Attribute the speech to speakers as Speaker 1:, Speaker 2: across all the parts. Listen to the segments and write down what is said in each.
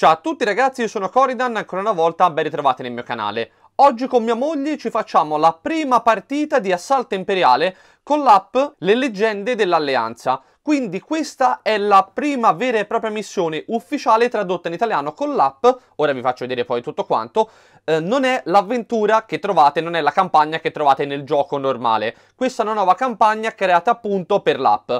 Speaker 1: Ciao a tutti ragazzi, io sono Coridan, ancora una volta ben ritrovati nel mio canale. Oggi con mia moglie ci facciamo la prima partita di Assalto Imperiale con l'app Le Leggende dell'Alleanza. Quindi questa è la prima vera e propria missione ufficiale tradotta in italiano con l'app, ora vi faccio vedere poi tutto quanto, eh, non è l'avventura che trovate, non è la campagna che trovate nel gioco normale. Questa è una nuova campagna creata appunto per l'app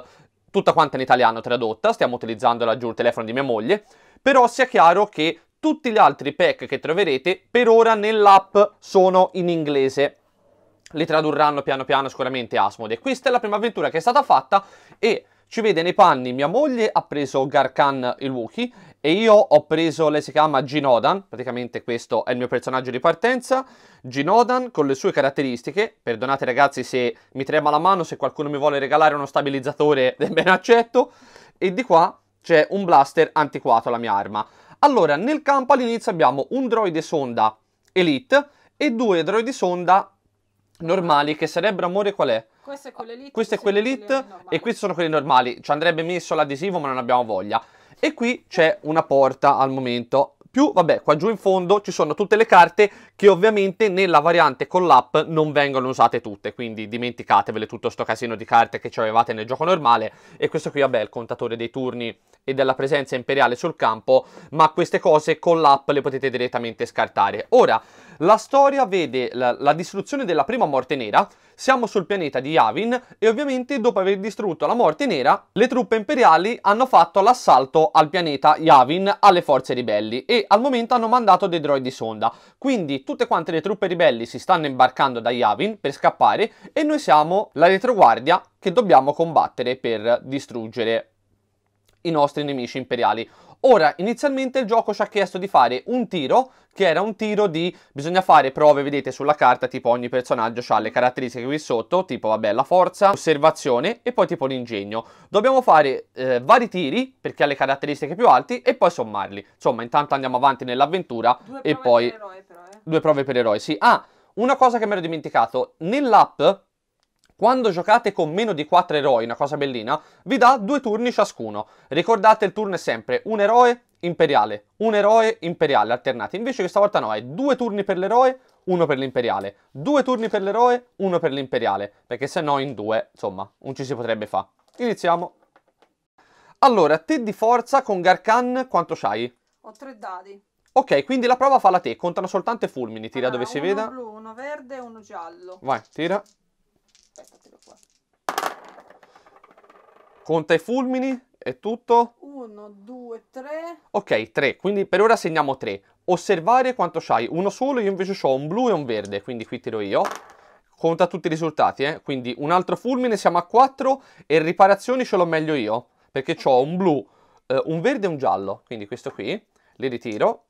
Speaker 1: tutta quanta in italiano tradotta, stiamo utilizzando laggiù il telefono di mia moglie, però sia chiaro che tutti gli altri pack che troverete per ora nell'app sono in inglese. Li tradurranno piano piano sicuramente Asmode. Questa è la prima avventura che è stata fatta e ci vede nei panni mia moglie, ha preso Garkan il Wookiee e io ho preso, lei si chiama Ginodan, praticamente questo è il mio personaggio di partenza, Ginodan con le sue caratteristiche, perdonate ragazzi se mi trema la mano, se qualcuno mi vuole regalare uno stabilizzatore ben accetto, e di qua c'è un blaster antiquato alla mia arma. Allora, nel campo all'inizio abbiamo un droide sonda Elite e due droidi sonda normali che sarebbero, amore, qual è? Questo è quell'elite. Questo è quell'elite e questi sono quelli normali. Ci andrebbe messo l'adesivo ma non abbiamo voglia e qui c'è una porta al momento più vabbè qua giù in fondo ci sono tutte le carte che ovviamente nella variante con l'app non vengono usate tutte quindi dimenticatevele tutto questo casino di carte che ci avevate nel gioco normale e questo qui vabbè è il contatore dei turni e della presenza imperiale sul campo ma queste cose con l'app le potete direttamente scartare ora la storia vede la, la distruzione della prima morte nera, siamo sul pianeta di Yavin e ovviamente dopo aver distrutto la morte nera, le truppe imperiali hanno fatto l'assalto al pianeta Yavin alle forze ribelli e al momento hanno mandato dei droidi sonda. Quindi tutte quante le truppe ribelli si stanno imbarcando da Yavin per scappare e noi siamo la retroguardia che dobbiamo combattere per distruggere i nostri nemici imperiali. Ora, inizialmente il gioco ci ha chiesto di fare un tiro, che era un tiro di... bisogna fare prove, vedete, sulla carta, tipo ogni personaggio ha le caratteristiche qui sotto, tipo, vabbè, la forza, osservazione e poi tipo l'ingegno. Dobbiamo fare eh, vari tiri, perché ha le caratteristiche più alti, e poi sommarli. Insomma, intanto andiamo avanti nell'avventura e poi... Due prove per eroi, però, eh. Due prove per eroe, sì. Ah, una cosa che mi ero dimenticato, nell'app quando giocate con meno di 4 eroi, una cosa bellina, vi dà due turni ciascuno. Ricordate il turno è sempre un eroe imperiale, un eroe imperiale alternati. Invece questa volta no, è due turni per l'eroe, uno per l'imperiale, due turni per l'eroe, uno per l'imperiale, perché se no in due, insomma, non ci si potrebbe fare. Iniziamo. Allora, te di forza con Garkan quanto c'hai?
Speaker 2: Ho tre dadi.
Speaker 1: Ok, quindi la prova fa la te, contano soltanto i fulmini, tira allora, ah, dove si veda. Uno blu,
Speaker 2: uno verde e uno giallo.
Speaker 1: Vai, tira. Conta i fulmini, è tutto?
Speaker 2: 1, 2, 3.
Speaker 1: Ok, 3, quindi per ora segniamo 3. Osservare quanto c'hai, uno solo, io invece ho un blu e un verde, quindi qui tiro io. Conta tutti i risultati, eh? quindi un altro fulmine, siamo a 4 e riparazioni ce l'ho meglio io, perché ho un blu, eh, un verde e un giallo, quindi questo qui, li ritiro.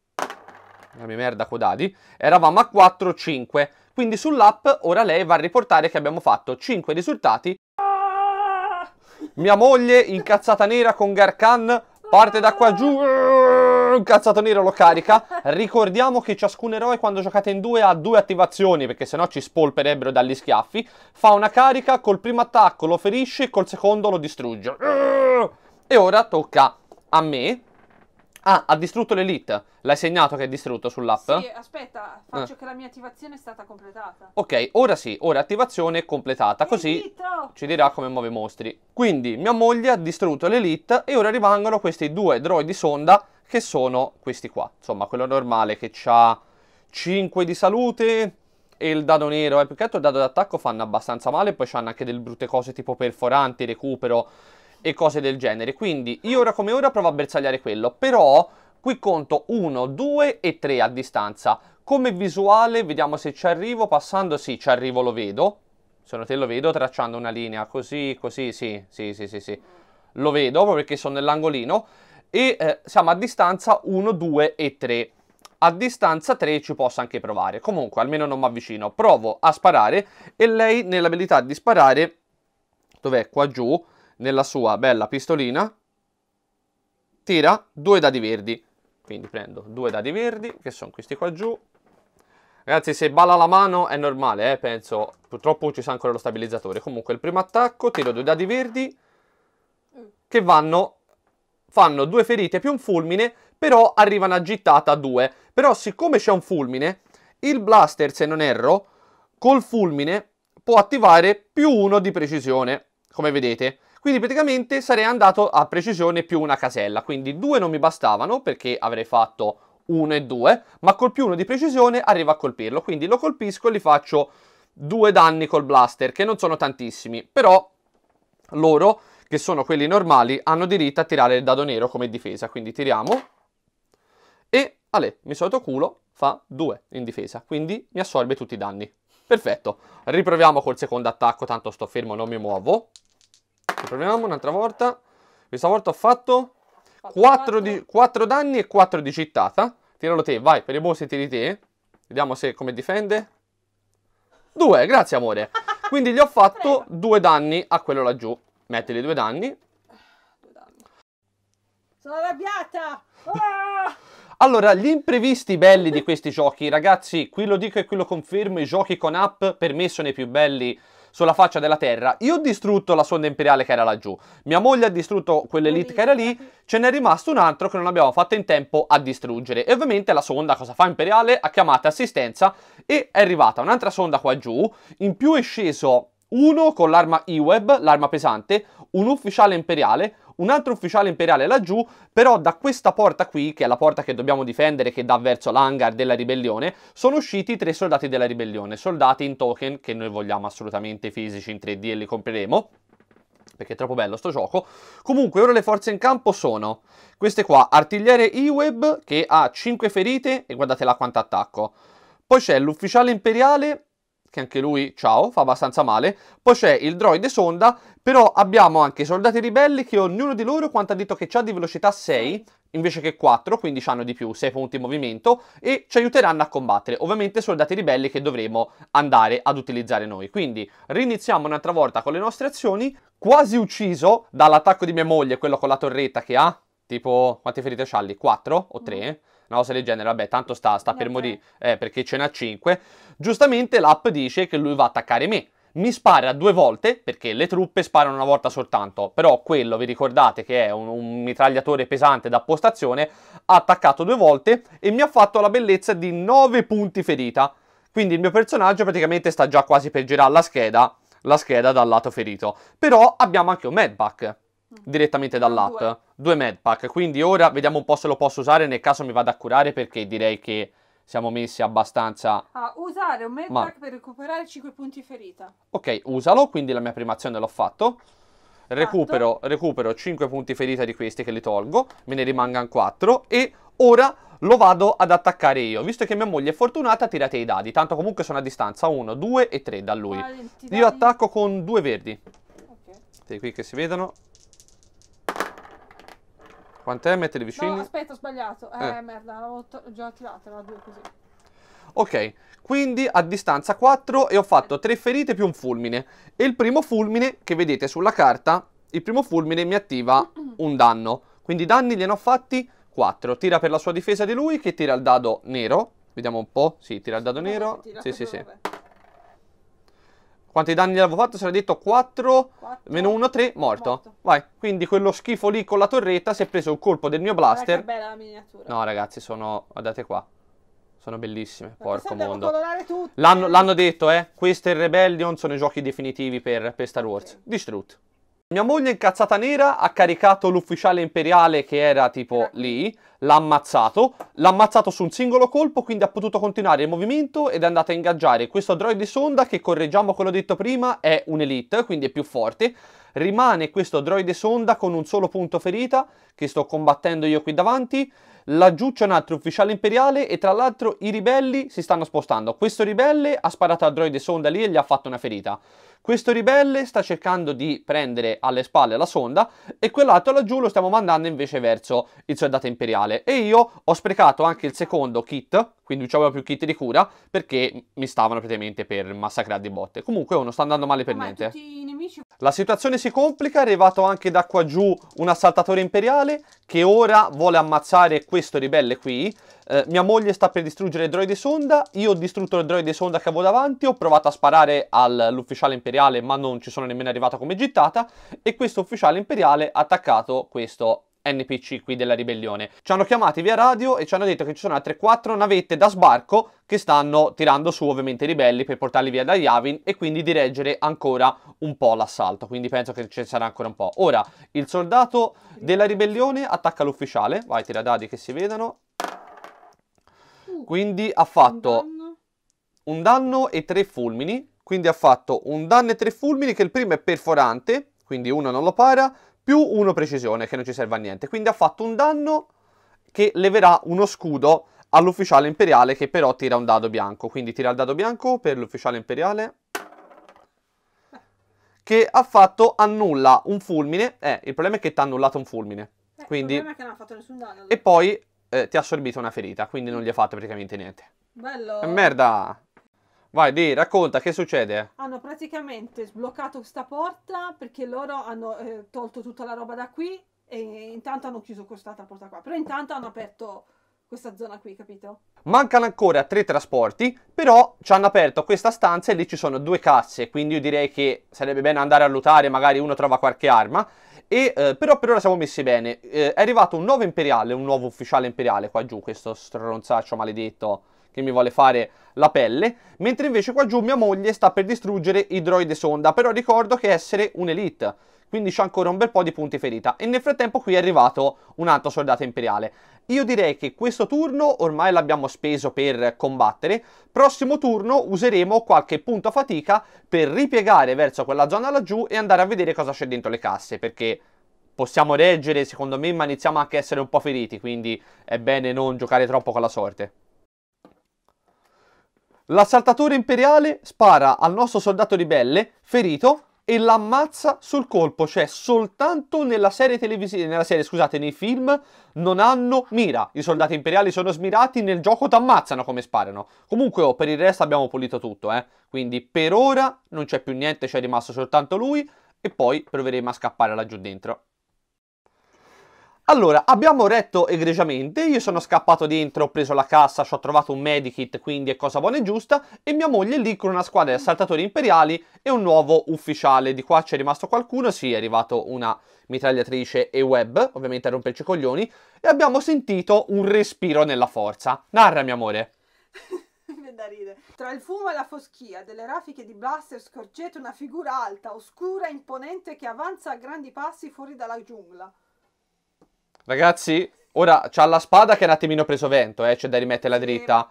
Speaker 1: La mia merda codadi, eravamo a 4, 5, quindi sull'app ora lei va a riportare che abbiamo fatto 5 risultati mia moglie, incazzata nera con Garkan, parte da qua giù. Incazzato nero lo carica. Ricordiamo che ciascun eroe quando giocate in due ha due attivazioni, perché sennò ci spolperebbero dagli schiaffi. Fa una carica, col primo attacco lo ferisce, col secondo lo distrugge. E ora tocca a me Ah, ha distrutto l'elite. L'hai segnato che è distrutto sull'app? Sì,
Speaker 2: aspetta, faccio eh. che la mia attivazione è stata completata.
Speaker 1: Ok, ora sì, ora attivazione completata, così Elito! ci dirà come muove i mostri. Quindi mia moglie ha distrutto l'elite e ora rimangono questi due droidi sonda che sono questi qua. Insomma, quello normale che ha 5 di salute e il dado nero. Eh, più che altro il dado d'attacco fanno abbastanza male, poi hanno anche delle brutte cose tipo perforanti, recupero e cose del genere. Quindi io ora come ora provo a bersagliare quello, però qui conto 1, 2 e 3 a distanza. Come visuale vediamo se ci arrivo, passando sì, ci arrivo lo vedo. Se non te lo vedo tracciando una linea così, così, sì, sì, sì, sì, sì. Lo vedo perché sono nell'angolino e eh, siamo a distanza 1, 2 e 3 a distanza 3 ci posso anche provare. Comunque, almeno non mi avvicino. Provo a sparare e lei nell'abilità di sparare, dov'è? Qua giù, nella sua bella pistolina, tira due dadi verdi. Quindi prendo due dadi verdi, che sono questi qua giù. Ragazzi, se balla la mano è normale, eh, penso. Purtroppo ci sa ancora lo stabilizzatore. Comunque, il primo attacco, tiro due dadi verdi, che vanno... Fanno due ferite più un fulmine, però arrivano a gittata a due. Però siccome c'è un fulmine, il blaster, se non erro, col fulmine può attivare più uno di precisione, come vedete. Quindi praticamente sarei andato a precisione più una casella, quindi due non mi bastavano perché avrei fatto 1 e 2, ma col più 1 di precisione arrivo a colpirlo, quindi lo colpisco e gli faccio due danni col blaster, che non sono tantissimi, però loro, che sono quelli normali, hanno diritto a tirare il dado nero come difesa, quindi tiriamo e, ale, mi solito culo fa 2 in difesa, quindi mi assorbe tutti i danni. Perfetto, riproviamo col secondo attacco, tanto sto fermo non mi muovo, proviamo un'altra volta. Questa volta ho fatto 4, di, 4 danni e 4 di gittata. Tiralo te, vai, per i boss tiri te. Vediamo se come difende. 2, grazie amore. Quindi gli ho fatto 2 danni a quello laggiù. Mettili 2 danni.
Speaker 2: Sono arrabbiata! Ah!
Speaker 1: Allora, gli imprevisti belli di questi giochi, ragazzi, qui lo dico e qui lo confermo, i giochi con app per me sono i più belli sulla faccia della Terra. Io ho distrutto la sonda imperiale che era laggiù, mia moglie ha distrutto quell'elite che era lì, ce n'è rimasto un altro che non abbiamo fatto in tempo a distruggere. E ovviamente la sonda cosa fa imperiale? Ha chiamato assistenza e è arrivata un'altra sonda qua giù, in più è sceso uno con l'arma E-Web, l'arma pesante, un ufficiale imperiale, un altro ufficiale imperiale laggiù, però da questa porta qui, che è la porta che dobbiamo difendere, che dà verso l'hangar della ribellione, sono usciti tre soldati della ribellione, soldati in token che noi vogliamo assolutamente fisici in 3D e li compreremo perché è troppo bello sto gioco. Comunque, ora le forze in campo sono queste qua, artigliere Iweb che ha 5 ferite e guardate là quanto attacco. Poi c'è l'ufficiale imperiale che anche lui, ciao, fa abbastanza male. Poi c'è il droide sonda, però abbiamo anche i soldati ribelli che ognuno di loro quanto ha detto che ha di velocità 6 invece che 4, quindi hanno di più, 6 punti in movimento e ci aiuteranno a combattere. Ovviamente soldati ribelli che dovremo andare ad utilizzare noi. Quindi riniziamo un'altra volta con le nostre azioni, quasi ucciso dall'attacco di mia moglie, quello con la torretta che ha tipo, quante ferite c'ha lì? 4 o 3? una cosa del genere, vabbè, tanto sta, sta per morire eh, perché ce n'ha 5. Giustamente l'app dice che lui va a attaccare me. Mi spara due volte perché le truppe sparano una volta soltanto, però quello vi ricordate che è un, un mitragliatore pesante da postazione, ha attaccato due volte e mi ha fatto la bellezza di 9 punti ferita. Quindi il mio personaggio praticamente sta già quasi per girare la scheda, la scheda dal lato ferito. Però abbiamo anche un medpack. Mm. direttamente dall'app. Due. due medpack, quindi ora vediamo un po' se lo posso usare, nel caso mi vada a curare perché direi che siamo messi abbastanza...
Speaker 2: A usare un medpack Ma... per recuperare 5 punti ferita.
Speaker 1: Ok, usalo, quindi la mia prima azione l'ho fatto. Recupero, recupero 5 punti ferita di questi che li tolgo, me ne rimangano 4 e ora lo vado ad attaccare io. Visto che mia moglie è fortunata, tirate i dadi. Tanto comunque sono a distanza 1, 2 e 3 da lui. Io attacco con due verdi. Ok. Sì, qui che si vedono. Quant'è? Mettere vicini? No,
Speaker 2: aspetta, ho sbagliato. Eh, eh. merda, l'avevo già tirata, era due così.
Speaker 1: Ok, quindi a distanza 4 e ho fatto 3 ferite più un fulmine. E il primo fulmine che vedete sulla carta, il primo fulmine mi attiva un danno. Quindi i danni gliene ho fatti 4. Tira per la sua difesa di lui che tira il dado nero. Vediamo un po'. Sì, tira il dado nero. Sì, sì, sì. Quanti danni avevo fatto? Se l'ha detto 4, 4, meno 1, 3, morto. morto. Vai. Quindi quello schifo lì con la torretta si è preso il colpo del mio blaster. Guarda che
Speaker 2: bella la miniatura. No,
Speaker 1: ragazzi, sono... guardate qua. Sono bellissime, Ma porco mondo. L'hanno, detto, eh. Questo e il Rebellion sono i giochi definitivi per, per Star Wars. Sì. Distrutto. Mia moglie incazzata nera ha caricato l'ufficiale imperiale che era tipo lì, l'ha ammazzato, l'ha ammazzato su un singolo colpo, quindi ha potuto continuare il movimento ed è andata a ingaggiare questo droid di sonda che, correggiamo quello detto prima, è un elite, quindi è più forte. Rimane questo droide sonda con un solo punto ferita che sto combattendo io qui davanti Laggiù c'è un altro ufficiale imperiale e tra l'altro i ribelli si stanno spostando. Questo ribelle ha sparato al droide sonda lì e gli ha fatto una ferita. Questo ribelle sta cercando di prendere alle spalle la sonda e quell'altro laggiù lo stiamo mandando invece verso il soldato imperiale. E io ho sprecato anche il secondo kit, quindi non c'avevo più kit di cura, perché mi stavano praticamente per massacrare di botte. Comunque oh, non sta andando male per Ma niente. La situazione si complica, è arrivato anche da qua giù un assaltatore imperiale che ora vuole ammazzare questo questo ribelle qui, eh, mia moglie sta per distruggere il droide sonda, io ho distrutto il droide sonda che avevo davanti, ho provato a sparare all'ufficiale imperiale ma non ci sono nemmeno arrivato come gittata e questo ufficiale imperiale ha attaccato questo NPC qui della ribellione. Ci hanno chiamati via radio e ci hanno detto che ci sono altre quattro navette da sbarco che stanno tirando su ovviamente i ribelli per portarli via da Yavin e quindi di reggere ancora un po' l'assalto, quindi penso che ci sarà ancora un po'. Ora, il soldato della ribellione attacca l'ufficiale, vai tira dadi che si vedano. Quindi ha fatto un danno e tre fulmini, quindi ha fatto un danno e tre fulmini che il primo è perforante, quindi uno non lo para, più 1 precisione che non ci serve a niente, quindi ha fatto un danno che leverà uno scudo all'ufficiale imperiale che però tira un dado bianco, quindi tira il dado bianco per l'ufficiale imperiale che ha fatto annulla un fulmine, eh, il problema è che ti ha annullato un fulmine, eh, quindi...
Speaker 2: Danno, e
Speaker 1: poi eh, ti ha assorbito una ferita, quindi non gli ha fatto praticamente niente. Bello! Merda! Vai, di, racconta, che succede?
Speaker 2: Hanno praticamente sbloccato questa porta perché loro hanno eh, tolto tutta la roba da qui e intanto hanno chiuso questa porta qua. Però intanto hanno aperto questa zona qui, capito?
Speaker 1: Mancano ancora tre trasporti, però ci hanno aperto questa stanza e lì ci sono due casse, quindi io direi che sarebbe bene andare a lutare, magari uno trova qualche arma. E, eh, però per ora siamo messi bene. Eh, è arrivato un nuovo imperiale, un nuovo ufficiale imperiale qua giù, questo stronzaccio maledetto che mi vuole fare la pelle, mentre invece qua giù mia moglie sta per distruggere i droide sonda, però ricordo che essere un'elite, quindi c'è ancora un bel po' di punti ferita. E nel frattempo qui è arrivato un altro soldato imperiale. Io direi che questo turno ormai l'abbiamo speso per combattere, prossimo turno useremo qualche punto fatica per ripiegare verso quella zona laggiù e andare a vedere cosa c'è dentro le casse, perché possiamo reggere secondo me ma iniziamo anche a essere un po' feriti, quindi è bene non giocare troppo con la sorte. L'assaltatore imperiale spara al nostro soldato ribelle, ferito, e l'ammazza sul colpo, cioè soltanto nella serie televisiva, nella serie, scusate, nei film non hanno mira. I soldati imperiali sono smirati, nel gioco t'ammazzano come sparano. Comunque oh, per il resto abbiamo pulito tutto, eh. Quindi per ora non c'è più niente, c'è rimasto soltanto lui e poi proveremo a scappare laggiù dentro. Allora, abbiamo retto egregiamente, io sono scappato dentro, ho preso la cassa, ci ho trovato un medikit, quindi è cosa buona e giusta, e mia moglie è lì con una squadra di assaltatori imperiali e un nuovo ufficiale. Di qua c'è rimasto qualcuno, sì, è arrivato una mitragliatrice e web, ovviamente a romperci i coglioni, e abbiamo sentito un respiro nella forza. Narra, mio amore.
Speaker 2: da ridere. Tra il fumo e la foschia delle raffiche di blaster scorgete una figura alta, oscura, imponente che avanza a grandi passi fuori dalla giungla.
Speaker 1: Ragazzi, ora c'ha la spada che è un attimino preso vento, eh, c'è da rimetterla dritta.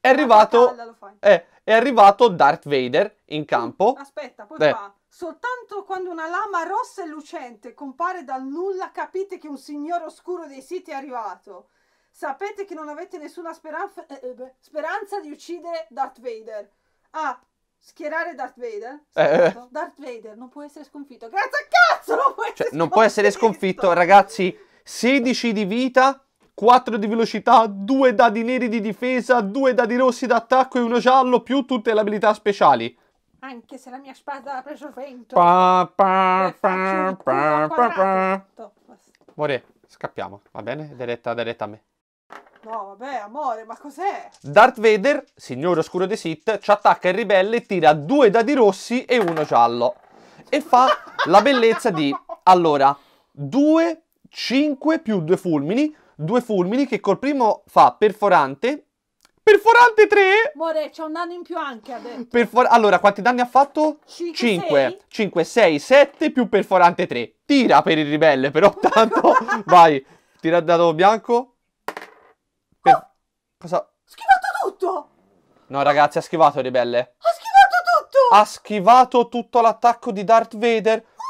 Speaker 1: È arrivato, ah, eh, è arrivato Darth Vader in campo.
Speaker 2: Aspetta, poi Beh. fa. Soltanto quando una lama rossa e lucente compare dal nulla capite che un signore oscuro dei siti è arrivato. Sapete che non avete nessuna speranza, eh, eh, beh, speranza di uccidere Darth Vader. Ah, schierare Darth Vader? Eh. eh. Esatto, Darth Vader non può essere sconfitto. Grazie a
Speaker 1: cazzo, non può cioè, essere, cioè, sconfitto. Non può essere sconfitto, ragazzi. 16 di vita, 4 di velocità, 2 dadi neri di difesa, 2 dadi rossi d'attacco e uno giallo, più tutte le abilità speciali.
Speaker 2: Anche se la mia spada ha preso vento.
Speaker 1: Pa, pa, pa, pa, pa, pa. Amore, scappiamo, va bene? Diretta, diretta a me.
Speaker 2: No, vabbè, amore, ma cos'è?
Speaker 1: Darth Vader, signore oscuro dei Sith, ci attacca il ribelle, tira due dadi rossi e uno giallo. E fa la bellezza di... Allora, due 5 più 2 fulmini, 2 fulmini che col primo fa perforante, perforante 3.
Speaker 2: More, c'è un danno in più anche adesso.
Speaker 1: Perfor- allora, quanti danni ha fatto? 5, 5, 6, 7 più perforante 3. Tira per il ribelle, però tanto vai. Tira il dado bianco. Per- oh, cosa? Schivato tutto. No, ragazzi, ha schivato il ribelle.
Speaker 2: Ha schivato
Speaker 1: tutto. Ha schivato tutto l'attacco di Darth Vader. Oh!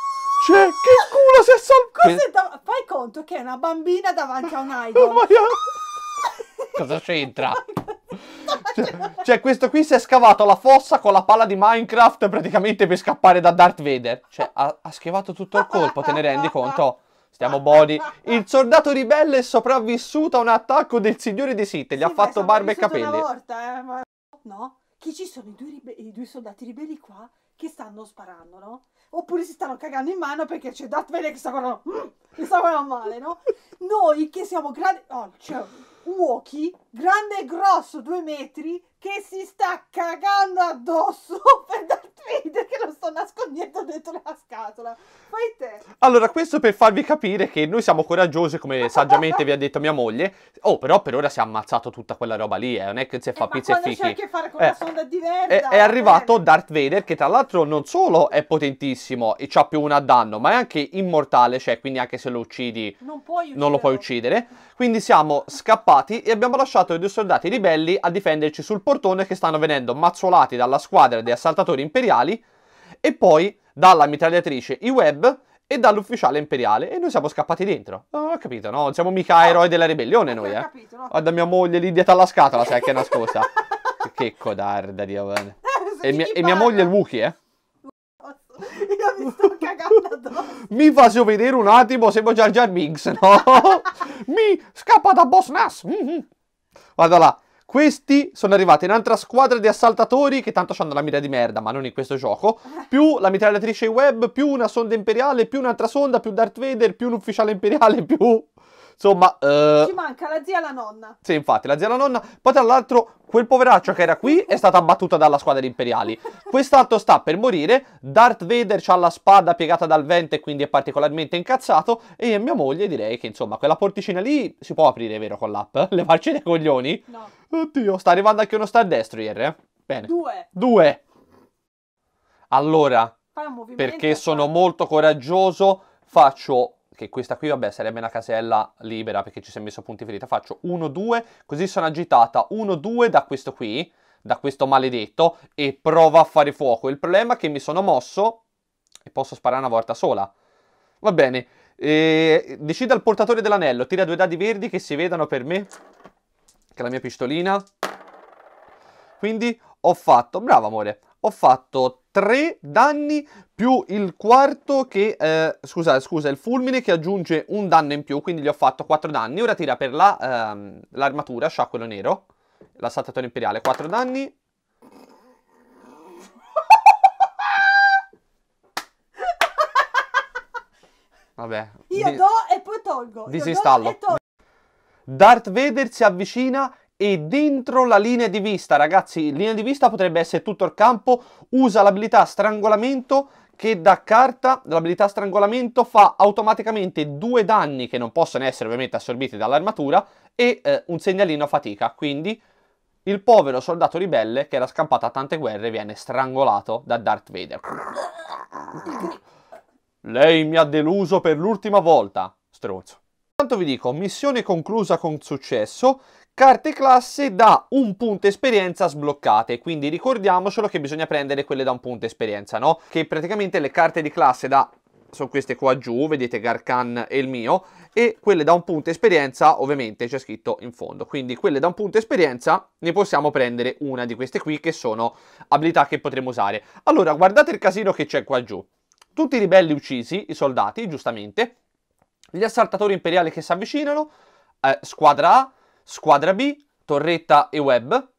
Speaker 1: cioè,
Speaker 2: che omosessuale. Questo è da... Fai conto che è una bambina davanti a un idol. Oh
Speaker 1: Cosa c'entra? Cioè, cioè, questo qui si è scavato la fossa con la palla di Minecraft praticamente per scappare da Darth Vader. Cioè, ha, ha schivato tutto il colpo, te ne rendi conto? Stiamo body. Il soldato ribelle è sopravvissuto a un attacco del signore di Sitte. Gli sì, ha fatto barba e capelli. Una
Speaker 2: volta, eh, ma... No, che ci sono i due, i due soldati ribelli qua che stanno sparando, no? oppure si stanno cagando in mano perché c'è Darth Vader che sta guardando, mm, che sta guardando male, no? Noi che siamo grandi, oh, cioè, Woki, grande e grosso, due metri, che si sta cagando addosso per Darth Vader che lo sto nascondendo dentro la scatola. Fai te.
Speaker 1: Allora, questo per farvi capire che noi siamo coraggiosi, come saggiamente vi ha detto mia moglie. Oh, però per ora si è ammazzato tutta quella roba lì, eh. Non è che si eh, fa eh, pizza e fichi. Ma c'è a che fare con eh, la sonda di merda? È, è eh. arrivato Darth Vader, che tra l'altro non solo è potentissimo e ha più una a danno, ma è anche immortale, cioè, quindi anche se lo uccidi non, non lo puoi uccidere. Quindi siamo scappati e abbiamo lasciato i due soldati ribelli a difenderci sul portone che stanno venendo mazzolati dalla squadra di assaltatori imperiali e poi dalla mitragliatrice i web e dall'ufficiale imperiale e noi siamo scappati dentro. Non ho capito, no? Non siamo mica ah, eroi della ribellione noi, eh. Ho Capito, no. Guarda mia moglie lì dietro alla scatola, sai che è nascosta. che codarda, Dio. Eh, e, mia, e mia moglie è il Wookie, eh. Io mi sto cagando addosso. mi faccio vedere un attimo, se sembra Jar Jar Binks, no? mi scappa da Boss Nass. Mm -hmm. Guarda là, questi sono arrivati in un'altra squadra di assaltatori che tanto hanno la mira di merda, ma non in questo gioco. Più la mitragliatrice web, più una sonda imperiale, più un'altra sonda, più Darth Vader, più un ufficiale imperiale, più Insomma, eh... ci
Speaker 2: manca la zia e la nonna.
Speaker 1: Sì, infatti, la zia e la nonna. Poi, tra l'altro, quel poveraccio che era qui è stato abbattuto dalla squadra imperiali. Quest'altro sta per morire. Darth Vader ha la spada piegata dal vento e quindi è particolarmente incazzato. E mia moglie direi che, insomma, quella porticina lì si può aprire, vero, con l'app? Le farci dei coglioni? No. Oddio, sta arrivando anche uno Star Destroyer, eh? Bene. Due. Due. Allora,
Speaker 2: perché sono
Speaker 1: molto coraggioso, faccio che questa qui vabbè sarebbe una casella libera perché ci si è messo punti ferita, faccio 1-2, così sono agitata 1-2 da questo qui, da questo maledetto, e prova a fare fuoco. Il problema è che mi sono mosso e posso sparare una volta sola. Va bene, e... decida il portatore dell'anello, tira due dadi verdi che si vedano per me, che è la mia pistolina. Quindi ho fatto, bravo amore, ho fatto 3 danni più il quarto che, eh, scusa, scusa, il fulmine che aggiunge un danno in più, quindi gli ho fatto 4 danni. Ora tira per l'armatura, la, ehm, sciacquello nero, l'assaltatore imperiale, 4 danni. Vabbè. Io do
Speaker 2: e poi tolgo. Disinstallo.
Speaker 1: Darth Vader si avvicina e dentro la linea di vista, ragazzi, linea di vista potrebbe essere tutto il campo, usa l'abilità strangolamento che da carta l'abilità strangolamento fa automaticamente due danni che non possono essere ovviamente assorbiti dall'armatura e eh, un segnalino a fatica, quindi il povero soldato ribelle che era scampato a tante guerre viene strangolato da Darth Vader. Lei mi ha deluso per l'ultima volta, stronzo. Intanto vi dico, missione conclusa con successo, Carte classe da un punto esperienza sbloccate, quindi ricordiamocelo che bisogna prendere quelle da un punto esperienza, no? Che praticamente le carte di classe da sono queste qua giù, vedete Garkan e il mio, e quelle da un punto esperienza ovviamente c'è scritto in fondo, quindi quelle da un punto esperienza ne possiamo prendere una di queste qui che sono abilità che potremo usare. Allora guardate il casino che c'è qua giù, tutti i ribelli uccisi, i soldati giustamente, gli assaltatori imperiali che si avvicinano, eh, squadra A, squadra B, torretta e web.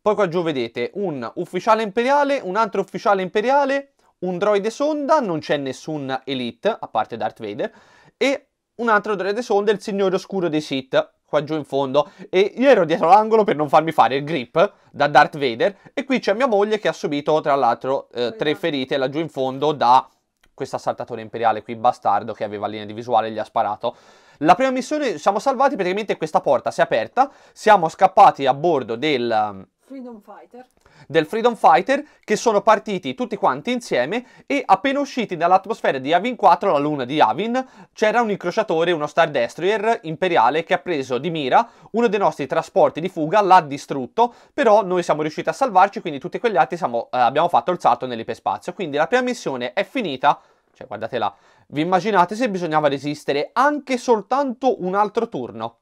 Speaker 1: Poi qua giù vedete un ufficiale imperiale, un altro ufficiale imperiale, un droide sonda, non c'è nessun elite, a parte Darth Vader, e un altro droide sonda, il signore oscuro dei Sith, qua giù in fondo. E io ero dietro l'angolo per non farmi fare il grip da Darth Vader, e qui c'è mia moglie che ha subito, tra l'altro, eh, tre esatto. ferite laggiù in fondo da questo assaltatore imperiale qui, bastardo, che aveva linea di visuale e gli ha sparato. La prima missione siamo salvati, praticamente questa porta si è aperta, siamo scappati a bordo del... Um,
Speaker 2: Freedom Fighter.
Speaker 1: Del Freedom Fighter che sono partiti tutti quanti insieme e appena usciti dall'atmosfera di Avin 4, la luna di Avin, c'era un incrociatore, uno Star Destroyer imperiale che ha preso di mira uno dei nostri trasporti di fuga, l'ha distrutto, però noi siamo riusciti a salvarci, quindi tutti quegli altri siamo, eh, abbiamo fatto il salto nell'iperspazio. Quindi la prima missione è finita cioè, guardate là. Vi immaginate se bisognava resistere anche soltanto un altro turno?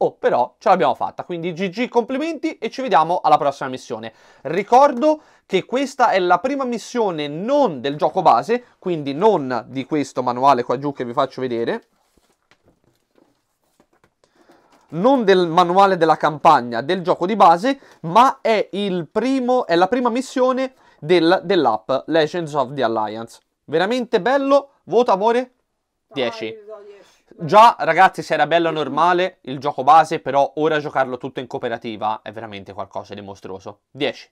Speaker 1: Oh, però ce l'abbiamo fatta, quindi GG complimenti e ci vediamo alla prossima missione. Ricordo che questa è la prima missione non del gioco base, quindi non di questo manuale qua giù che vi faccio vedere, non del manuale della campagna del gioco di base, ma è, primo, è la prima missione del, dell'app Legends of the Alliance veramente bello, voto amore 10. Già ragazzi se era bello normale il gioco base, però ora giocarlo tutto in cooperativa è veramente qualcosa di mostruoso. 10.